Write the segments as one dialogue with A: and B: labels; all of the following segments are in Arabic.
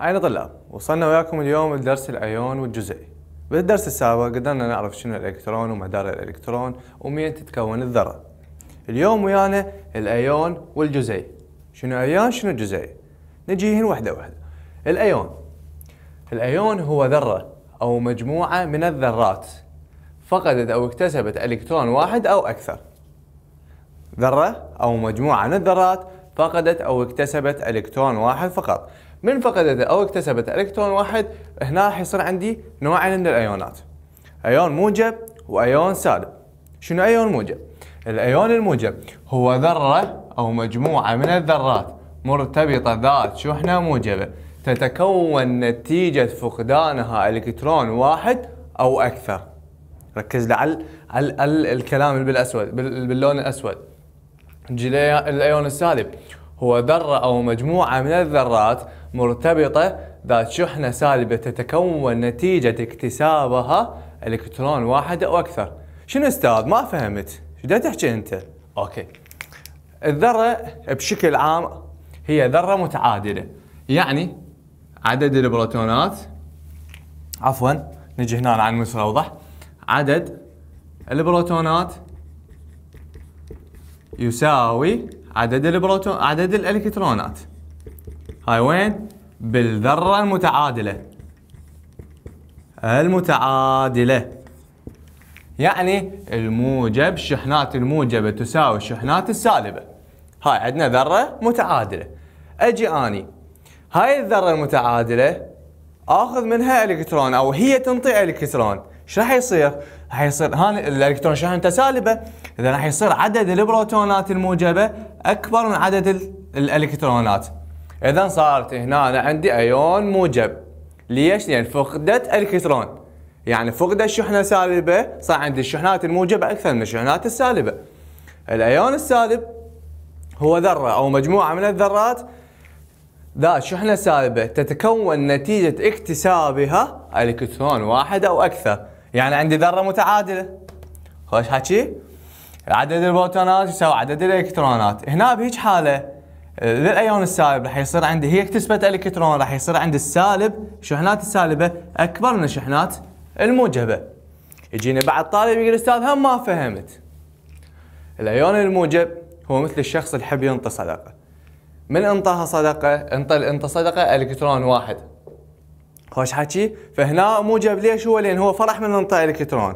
A: هاي طلاب وصلنا وياكم اليوم لدرس الايون والجزيئي بالدرس السابق قدرنا نعرف شنو الالكترون ومدار الالكترون ومين تتكون الذره اليوم ويانا الايون والجزيئي شنو ايون شنو نجي نجيهن وحده وحده الايون الايون هو ذره او مجموعه من الذرات فقدت او اكتسبت الكترون واحد او اكثر ذره او مجموعه من الذرات فقدت او اكتسبت الكترون واحد فقط من فقدته او اكتسبت الكترون واحد هنا راح يصير عندي نوعين من الايونات ايون موجب وايون سالب شنو ايون موجب الايون الموجب هو ذره او مجموعه من الذرات مرتبطه ذات شحنه موجبه تتكون نتيجه فقدانها الكترون واحد او اكثر ركز على الكلام بالاسود باللون الاسود الايون السالب هو ذرة أو مجموعة من الذرات مرتبطة ذات شحنة سالبة تتكون نتيجة اكتسابها إلكترون واحد أو أكثر شنو أستاذ ما فهمت شو تحكي أنت أوكي الذرة بشكل عام هي ذرة متعادلة يعني عدد البروتونات عفوا نجي هنا على المس اوضح عدد البروتونات يساوي عدد البروتون عدد الالكترونات هاي وين بالذره المتعادله المتعادله يعني الموجب الشحنات الموجبه تساوي الشحنات السالبه هاي عندنا ذره متعادله اجي اني هاي الذره المتعادله اخذ منها الكترون او هي تنطي الكترون ايش راح يصير؟ راح يصير هان الالكترون شحن سالبه اذا راح يصير عدد البروتونات الموجبه اكبر من عدد الالكترونات اذا صارت هنا أنا عندي ايون موجب ليش؟ لان فقدت الكترون يعني فقد الشحنه سالبه صار عندي الشحنات الموجبه اكثر من الشحنات السالبه الايون السالب هو ذره او مجموعه من الذرات ذات شحنة سالبة تتكون نتيجة اكتسابها الكترون واحد أو أكثر يعني عندي ذرة متعادلة خوش حكي عدد البروتونات يساوي عدد الالكترونات هنا بهيج حالة للايون السالب راح يصير عندي هي اكتسبت الكترون راح يصير عندي السالب شحنات السالبه اكبر من الشحنات الموجبه يجيني بعد طالب يقول استاذ هم ما فهمت الايون الموجب هو مثل الشخص اللي يحب ينطي صدقه من انطاها صدقه انطى انطى صدقه الكترون واحد خوش حكي فهنا موجب ليش هو لان هو فرح من انطى الكترون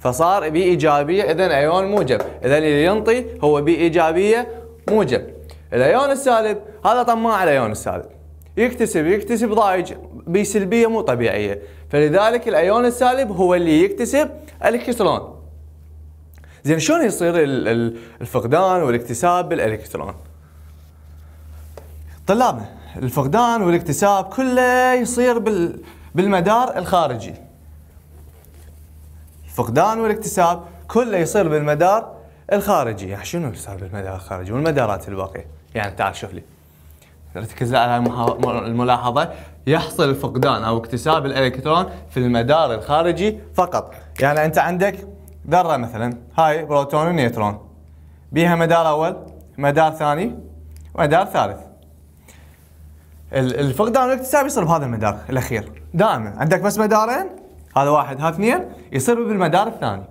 A: فصار بايجابيه اذا ايون موجب اذا اللي ينطي هو بايجابيه موجب الايون السالب هذا طماع الايون السالب يكتسب يكتسب ضائج بسلبيه مو طبيعيه فلذلك الايون السالب هو اللي يكتسب الكترون زين شلون يصير الفقدان والاكتساب بالالكترون طلابه الفقدان والاكتساب كله يصير بال بالمدار الخارجي الفقدان والاكتساب كله يصير بالمدار الخارجي يعني شنو اللي صار بالمدار الخارجي والمدارات الباقيه يعني تعال شوف لي ركز على الملاحظه يحصل فقدان او اكتساب الالكترون في المدار الخارجي فقط يعني انت عندك ذره مثلا هاي بروتون ونيوترون بيها مدار اول مدار ثاني مدار ثالث الفقدان والاكتساب يصير بهذا المدار الاخير دائما عندك بس مدارين هذا واحد هذا اثنين يصير بالمدار الثاني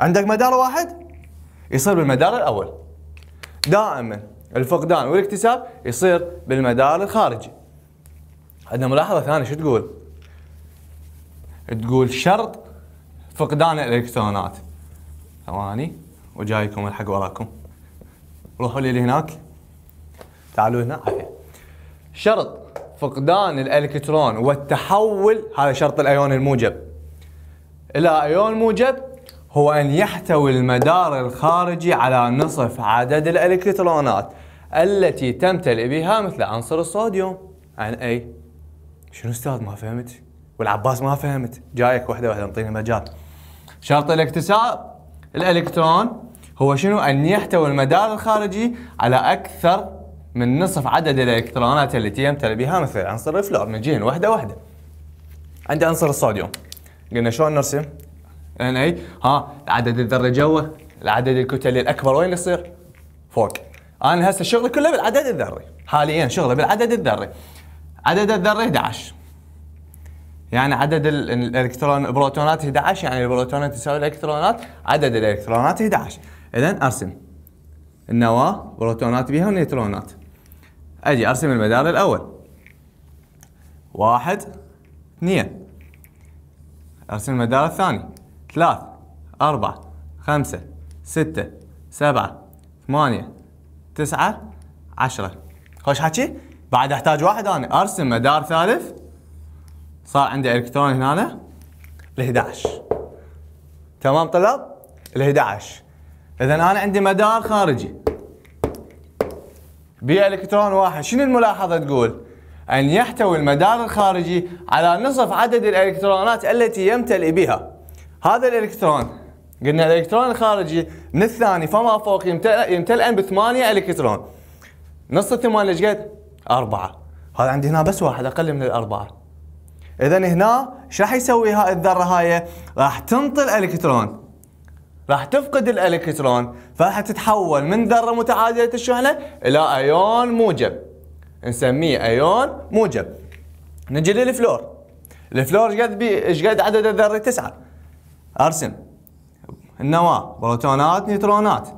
A: عندك مدار واحد يصير بالمدار الاول دائما الفقدان والاكتساب يصير بالمدار الخارجي عندنا ملاحظه ثانيه شو تقول تقول شرط فقدان الالكترونات ثواني وجايكم الحق وراكم روحوا لي هناك تعالوا هنا عافيه شرط فقدان الالكترون والتحول هذا شرط الايون الموجب الى ايون موجب هو ان يحتوي المدار الخارجي على نصف عدد الالكترونات التي تمتلئ بها مثل عنصر الصوديوم عن اي شنو استاذ ما فهمت والعباس ما فهمت جايك وحده وحده انطيني مجال شرط الاكتساب الالكترون هو شنو ان يحتوي المدار الخارجي على اكثر من نصف عدد الالكترونات التي يمتلئ بها مثل عنصر الفلور جهه واحده واحده عندي عنصر الصوديوم قلنا شلون نرسم؟ ان اي ها عدد الذره جوا العدد الكتلي الاكبر وين يصير؟ فوق انا هسه شغلي كله بالعدد الذري حاليا شغلي بالعدد الذري عدد الذره 11 يعني عدد الالكترون بروتونات 11 يعني البروتونات تساوي الالكترونات عدد الالكترونات 11 اذا ارسم النواه بروتونات بها ونيوترونات أجي أرسم المدار الأول واحد اثنين أرسم المدار الثاني ثلاث أربعة خمسة ستة سبعة ثمانية تسعة عشرة خوش حكي بعد أحتاج واحد أنا أرسم مدار ثالث صار عندي إلكترون هنا ال 11 تمام طلاب؟ ال 11 إذا أنا عندي مدار خارجي بإلكترون واحد شنو الملاحظة تقول؟ أن يحتوي المدار الخارجي على نصف عدد الإلكترونات التي يمتلئ بها هذا الإلكترون قلنا الإلكترون الخارجي من الثاني فما فوق يمتلئ بثمانية إلكترون نص الثمانية ايش قد؟ أربعة هذا عندي هنا بس واحد أقل من الأربعة إذا هنا ايش راح يسوي الذرة هاي؟ راح تنطي الإلكترون راح تفقد الالكترون فراح تتحول من ذره متعادله الشحنه الى ايون موجب نسميه ايون موجب نجي للفلور الفلور ايش قد ايش قد عدد الذره تسعه ارسم النواه بروتونات نيوترونات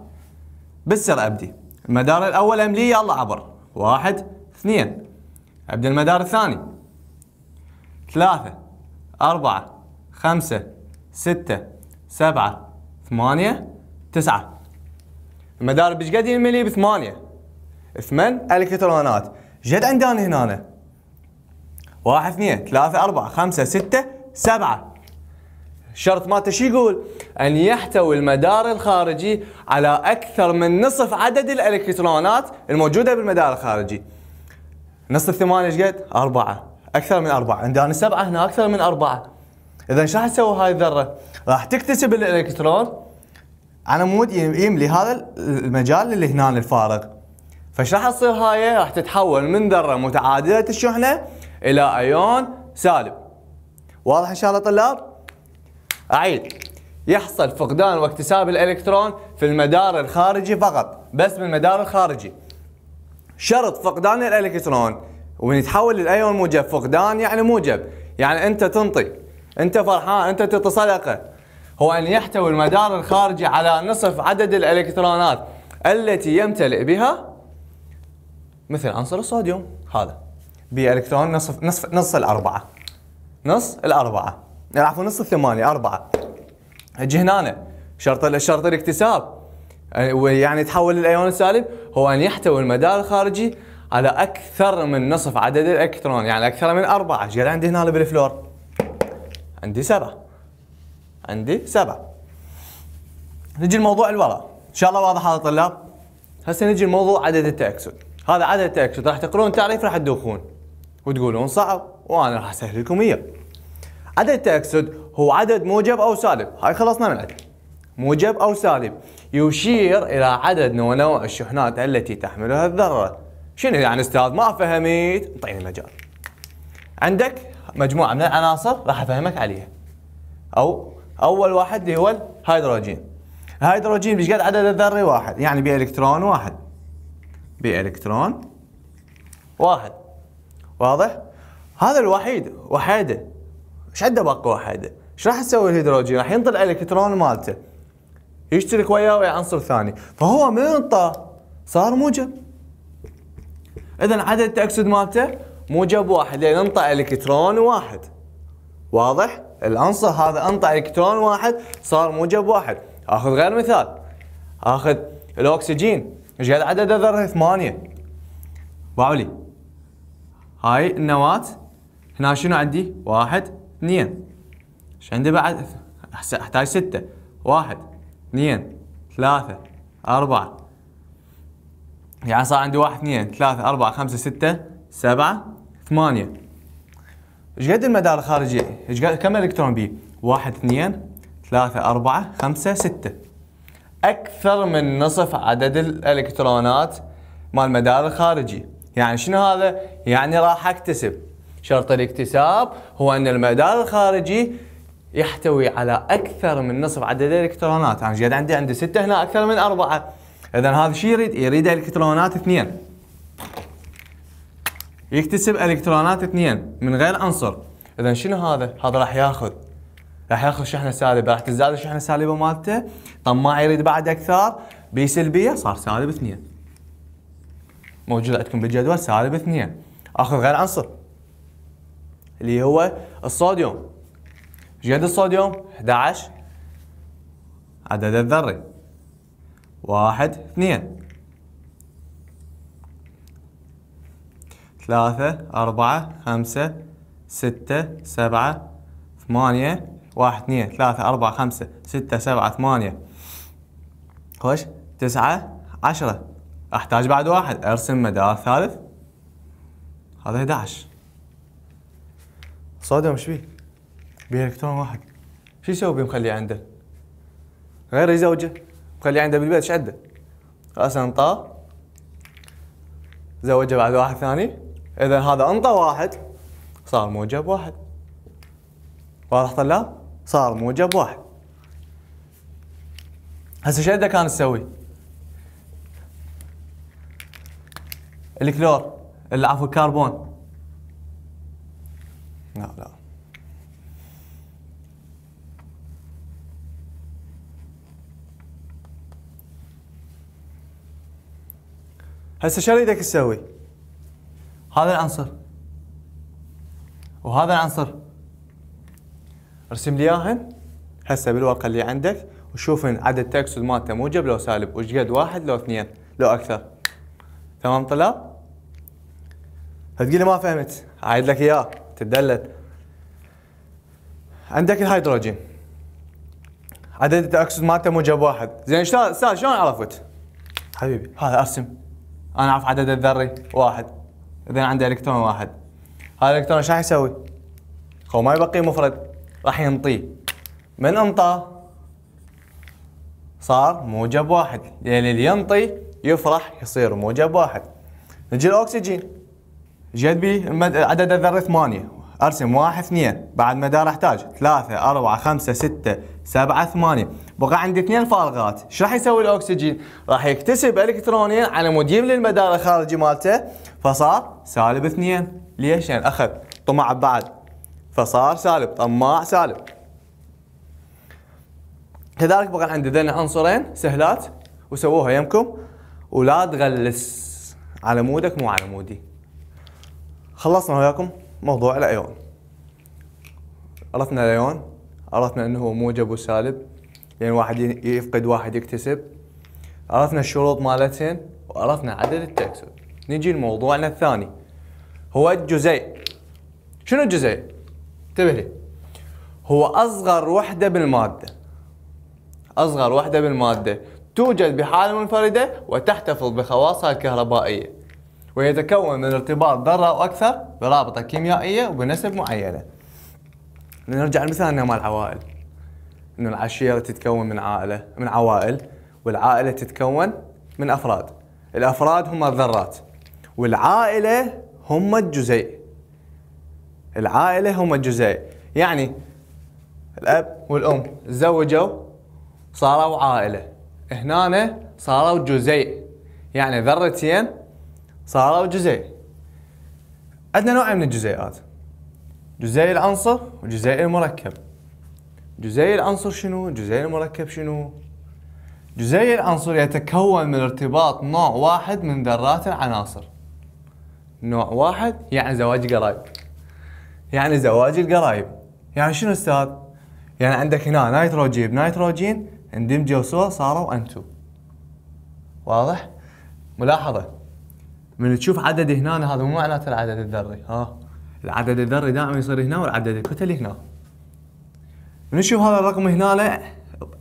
A: بالسر ابدي المدار الاول املي يلا عبر واحد اثنين ابدي المدار الثاني ثلاثه اربعه خمسه سته سبعه ثمانية تسعة المدارب ايش قد يملي بثمانية ثمان الكترونات جد عندنا هنا واحد اثنين ثلاثة أربعة خمسة ستة سبعة الشرط مالته شو يقول؟ أن يحتوي المدار الخارجي على أكثر من نصف عدد الإلكترونات الموجودة بالمدار الخارجي. نصف الثمانية ايش قد؟ أربعة، أكثر من أربعة، عندنا سبعة هنا أكثر من أربعة. إذا شو راح تسوي هاي الذرة؟ راح تكتسب الالكترون على مود يملي يعني إيه، هذا المجال اللي هنا الفارغ فايش راح تصير هاي راح تتحول من ذره متعادله الشحنه الى ايون سالب واضح ان شاء الله طلاب اعيد يحصل فقدان واكتساب الالكترون في المدار الخارجي فقط بس بالمدار الخارجي شرط فقدان الالكترون ومن يتحول للايون موجب فقدان يعني موجب يعني انت تنطي انت فرحان انت تتسلقه هو أن يحتوي المدار الخارجي على نصف عدد الإلكترونات التي يمتلئ بها مثل عنصر الصوديوم هذا بإلكترون نصف نصف نص الأربعة نص الأربعة عفوا نص الثمانية أربعة اجي هنا شرط شرط الاكتساب أه، ويعني تحول للايون السالب هو ان يحتوي المدار الخارجي على اكثر من نصف عدد الالكترون يعني اكثر من اربعه ايش عندي هنا بالفلور؟ عندي سبعه عندي سبعة نجي الموضوع الوراء ان شاء الله واضح هذا طلاب هسه نجي الموضوع عدد التأكسد هذا عدد التأكسد راح تقرون تعريف راح تدوخون وتقولون صعب وانا راح اسهل لكم اياه عدد التأكسد هو عدد موجب او سالب هاي خلصنا من عدد موجب او سالب يشير الى عدد ونوع الشحنات التي تحملها الذره شنو يعني استاذ ما فهمت اعطيني مجال عندك مجموعه من العناصر راح افهمك عليها او اول واحد اللي هو الهيدروجين الهيدروجين بيش قد عدد الذري واحد يعني بإلكترون واحد بإلكترون واحد واضح هذا الوحيد وحيده ايش عنده باقي وحيده ايش راح تسوي الهيدروجين راح ينطي الالكترون مالته يشترك وياه ويا عنصر ثاني فهو من انطى صار موجب اذا عدد التاكسد مالته موجب واحد لان انطى الكترون واحد واضح؟ العنصر هذا انطى الكترون واحد صار موجب واحد اخذ غير مثال اخذ الاكسجين ايش قد عدد ذره؟ ثمانية باولي هاي النواة هنا شنو عندي؟ واحد اثنين ايش عندي بعد؟ احتاج ستة واحد اثنين ثلاثة أربعة يعني صار عندي واحد اثنين ثلاثة أربعة خمسة ستة سبعة ثمانية ايش قد المدار الخارجي؟ ايش كم الكترون بي؟ واحد اثنين ثلاثة أربعة خمسة ستة أكثر من نصف عدد الإلكترونات مال المدار الخارجي يعني شنو هذا؟ يعني راح أكتسب شرط الاكتساب هو أن المدار الخارجي يحتوي على أكثر من نصف عدد الإلكترونات أنا يعني عندي عندي ستة هنا أكثر من أربعة إذا هذا شو يريد؟ يريد إلكترونات اثنين يكتسب إلكترونات اثنين من غير عنصر اذا شنو هذا؟ هذا راح ياخذ راح ياخذ شحنه سالبه راح تزداد الشحنه السالبه مالته طماع يريد بعد اكثر بي سلبيه صار سالب اثنين موجود عندكم بالجدول سالب اثنين اخذ غير عنصر اللي هو الصوديوم جد الصوديوم 11 عدد الذري واحد اثنين ثلاثة أربعة خمسة ستة سبعة ثمانية واحد اثنين ثلاثة أربعة خمسة ستة سبعة ثمانية خوش تسعة عشرة أحتاج بعد واحد أرسم مدار ثالث هذا 11 صادم ايش بيه؟ بيه الكترون واحد شو يسوي بيه مخليه عنده؟ غير زوجه مخليه عنده بالبيت ايش عنده؟ راسا انطاه زوجه بعد واحد ثاني اذا هذا انطى واحد صار موجب واحد واضح طلاب؟ صار موجب واحد هسه شو بدك كان تسوي؟ الكلور عفوا الكربون لا لا هسه شو اريدك تسوي؟ هذا العنصر وهذا العنصر ارسم لي اياهن هسه بالورقه اللي عندك وشوف عدد تاكسد مالته موجب لو سالب وش قد واحد لو اثنين لو اكثر تمام طلاب هتقول لي ما فهمت اعيد لك اياه تدلل عندك الهيدروجين عدد التأكسد مالته موجب واحد زين شلون استاذ شلون عرفت؟ حبيبي هذا ارسم انا اعرف عدد الذري واحد اذا عنده الكترون واحد هذا الالكترون شو راح يسوي؟ هو ما يبقي مفرد راح ينطيه من انطاه صار موجب واحد يعني اللي ينطي يفرح يصير موجب واحد نجي الاكسجين جد بي عدد الذرة ثمانية ارسم واحد اثنين بعد مدار احتاج ثلاثة أربعة خمسة ستة سبعة ثمانية بقى عندي اثنين فارغات شو راح يسوي الاكسجين؟ راح يكتسب الكترونين على مود يملي المدار الخارجي مالته فصار سالب اثنين ليش؟ يعني اخذ طمع بعد فصار سالب طماع سالب كذلك بقى عندنا عنصرين سهلات وسووها يمكم ولا تغلس على مودك مو على مودي خلصنا وياكم موضوع الايون عرفنا الايون عرفنا انه هو موجب وسالب يعني واحد يفقد واحد يكتسب عرفنا الشروط مالتهن وعرفنا عدد التكسب نجي لموضوعنا الثاني هو الجزيء شنو الجزيء؟ انتبه لي هو أصغر وحدة بالمادة أصغر وحدة بالمادة توجد بحالة منفردة وتحتفظ بخواصها الكهربائية ويتكون من ارتباط ذرة أو أكثر برابطة كيميائية وبنسب معينة نرجع لمثالنا مال العوائل أن العشيرة تتكون من عائلة من عوائل والعائلة تتكون من أفراد الأفراد هم الذرات والعائلة هم الجزيء العائلة هم الجزيء يعني الأب والأم تزوجوا صاروا عائلة هنا صاروا جزيء يعني ذرتين صاروا جزيء عندنا نوع من الجزيئات جزيء العنصر وجزيء المركب جزيء العنصر شنو؟ جزيء المركب شنو؟ جزيء العنصر يتكون من ارتباط نوع واحد من ذرات العناصر نوع واحد يعني زواج قرايب يعني زواج القرايب يعني شنو استاذ؟ يعني عندك هنا نيتروجين بنيتروجين اندمجوا سوا صاروا انتو واضح؟ ملاحظة من تشوف عدد هنا هذا مو معناته العدد الذري ها العدد الذري دائما يصير هنا والعدد الكتلي هنا من نشوف هذا الرقم هنا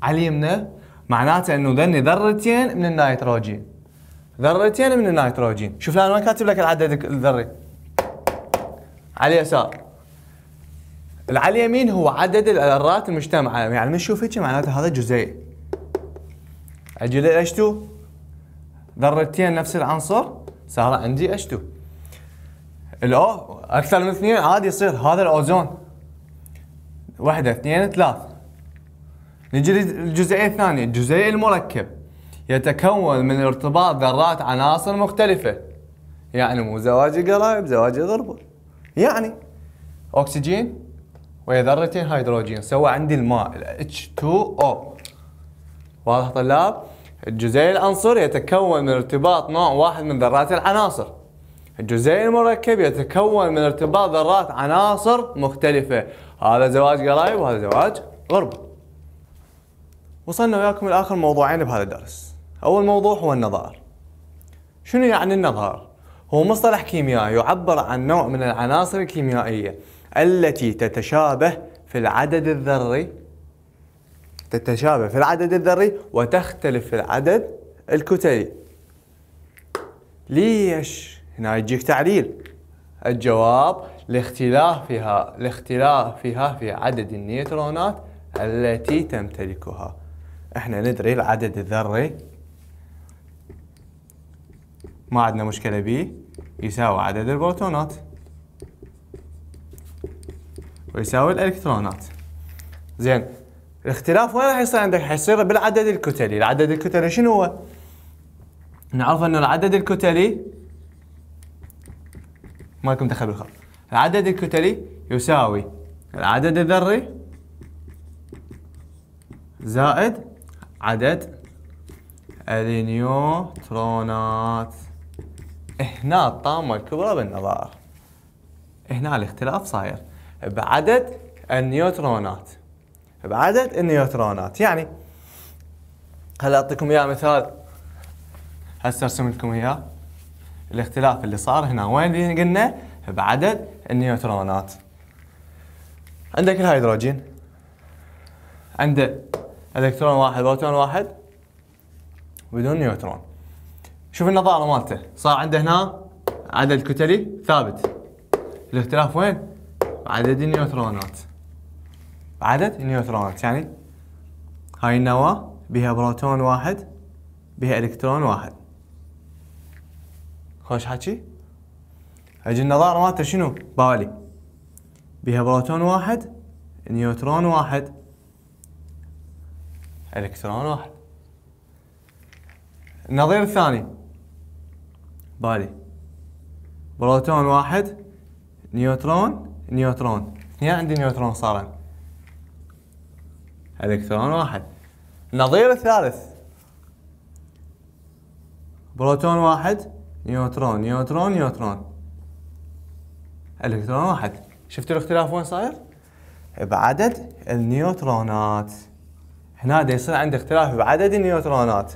A: على يمنا معناته انه ذني ذرتين من النيتروجين ذرتين من النيتروجين شوف انا ما كاتب لك العدد الذري على اليسار على اليمين هو عدد الذرات المجتمعه يعني من شوف هيك معناته هذا جزيء اجي H2 ذرتين نفس العنصر صار عندي H2 الاو اكثر من اثنين عادي يصير هذا الاوزون واحدة اثنين ثلاث نجي للجزيء الثاني الجزيء المركب يتكون من ارتباط ذرات عناصر مختلفة يعني مو زواج قرايب زواج غربة يعني أكسجين ويا ذرتين هيدروجين سوى عندي الماء H2O واضح طلاب؟ الجزيء العنصري يتكون من ارتباط نوع واحد من ذرات العناصر الجزيء المركب يتكون من ارتباط ذرات عناصر مختلفة هذا زواج قرايب وهذا زواج غربة وصلنا وياكم لآخر موضوعين بهذا الدرس أول موضوع هو النظائر شنو يعني النظائر؟ هو مصطلح كيميائي يعبر عن نوع من العناصر الكيميائية التي تتشابه في العدد الذري تتشابه في العدد الذري وتختلف في العدد الكتلي ليش؟ هنا يجيك تعليل الجواب لاختلافها لاختلافها في عدد النيوترونات التي تمتلكها احنا ندري العدد الذري ما عندنا مشكلة به يساوي عدد البروتونات ويساوي الالكترونات زين الاختلاف وين راح يصير عندك؟ راح يصير بالعدد الكتلي، العدد الكتلي شنو هو؟ نعرف انه العدد الكتلي ما لكم دخل بالخط. العدد الكتلي يساوي العدد الذري زائد عدد النيوترونات هنا الطامة الكبرى بالنظائر هنا الاختلاف صاير بعدد النيوترونات بعدد النيوترونات يعني هلا اعطيكم اياه مثال هسه ارسم لكم اياه الاختلاف اللي صار هنا وين قلنا بعدد النيوترونات عندك الهيدروجين عنده الكترون واحد بروتون واحد بدون نيوترون شوف النظاره مالته صار عنده هنا عدد كتلي ثابت الاختلاف وين؟ عدد النيوترونات عدد النيوترونات يعني هاي النواه بها بروتون واحد بها الكترون واحد خوش حكي اجي النظاره مالته شنو؟ بالي بها بروتون واحد نيوترون واحد الكترون واحد النظير الثاني بالي بروتون واحد نيوترون نيوترون هنا عندي نيوترون صار الكترون واحد النظير الثالث بروتون واحد نيوترون نيوترون نيوترون الكترون واحد شفتوا الاختلاف وين صاير بعدد النيوترونات هنا يصير عندي اختلاف بعدد النيوترونات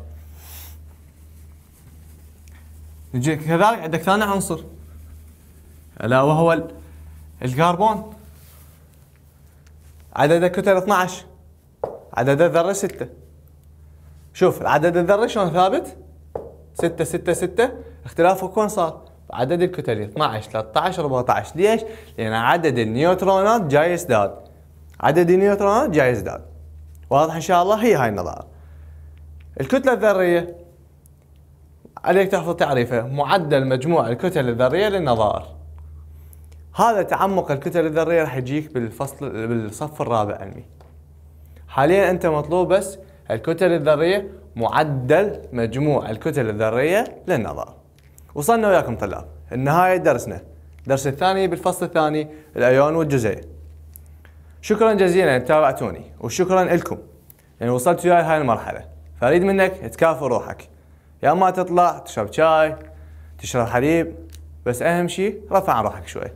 A: نجي كذلك عندك ثاني عنصر الا وهو الكربون عدد الكتل 12 عدد الذره 6 شوف عدد الذره شلون ثابت 6 6 6 اختلاف كون صار عدد الكتل 12 13 14 ليش؟ لان عدد النيوترونات جاي يزداد عدد النيوترونات جاي يزداد واضح ان شاء الله هي هاي النظاره الكتله الذريه عليك تحفظ تعريفه معدل مجموع الكتل الذرية للنظائر هذا تعمق الكتل الذرية راح يجيك بالفصل بالصف الرابع علمي حاليا انت مطلوب بس الكتل الذرية معدل مجموع الكتل الذرية للنظائر وصلنا وياكم طلاب النهاية درسنا الدرس الثاني بالفصل الثاني الأيون والجزيء شكرا جزيلا ان تابعتوني وشكرا لكم لان يعني وصلت وياي هاي المرحلة فاريد منك تكافئ روحك يا ما تطلع تشرب شاي تشرب حليب بس أهم شيء رفع عن روحك شوي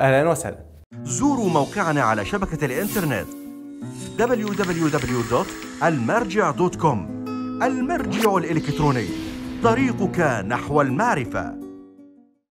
A: أهلا وسهلا زوروا موقعنا على شبكة الإنترنت www.almarjiع.com المرجع الإلكتروني طريقك نحو المعرفة